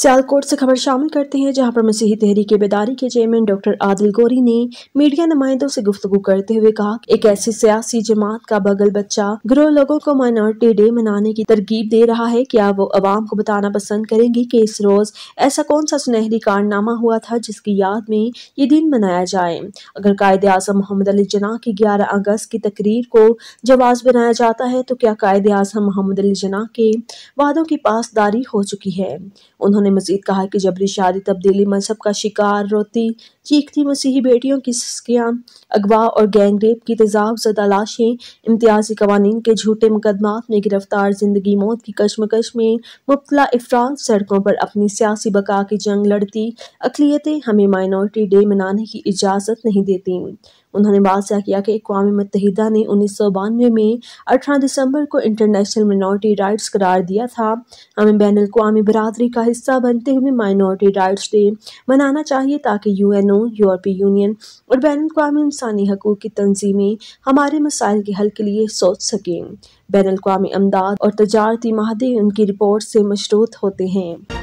सियालकोट से खबर शामिल करते हैं जहां पर मसीही तहरीक बेदारी के चेयरमैन डॉक्टर आदिल गोरी ने मीडिया नुमाइंदों से गुफ्तु करते हुए कहा एक ऐसी सियासी जमात का बगल बच्चा ग्रोह लोगों को माइनॉरिटी डे मनाने की तरकीब दे रहा है क्या वो आवाम को बताना पसंद करेंगी कि इस रोज ऐसा कौन सा सुनहरी कारनामा हुआ था जिसकी याद में ये दिन मनाया जाए अगर कायद आजम मोहम्मद अली जना की ग्यारह अगस्त की तकरीर को जवाब बनाया जाता है तो क्या कायद आजम मोहम्मद अली जना के वादों की पासदारी हो चुकी है उन्होंने उन्होंने मजीद कहा कि जबरी शादी तब्दीली मजहब का शिकार रोती चीखती मसीही बेटियों की सस्कियाँ अगवा और गैंग रेप की तेजाब जदा लाशें इम्तियाजी कवानीन के झूठे मुकदमात में गिरफ्तार जिंदगी मौत की कश्मकश में मुबला अफराद सड़कों पर अपनी सियासी बका की जंग लड़ती अकलीतें हमें माइनॉरिटी डे मनाने की इजाज़त नहीं देती उन्होंने वादा किया कि अकवा मतहदा ने उन्नीस सौ बानवे में अठारह दिसंबर को इंटरनेशनल माइनॉरिटी राइट्स करार दिया था हमें बैन अवी बरदरी का हिस्सा बनते हुए माइनॉरिटी राइट्स डे मनाना चाहिए ताकि यू एन ओ यूरोपीय यूनियन और बैन अवी इंसानी हकूक़ की तनजीमें हमारे मसाइल के हल के लिए सोच सकें बैन अवी अमदाद और तजारती माहदे उनकी रिपोर्ट से मशरूत होते हैं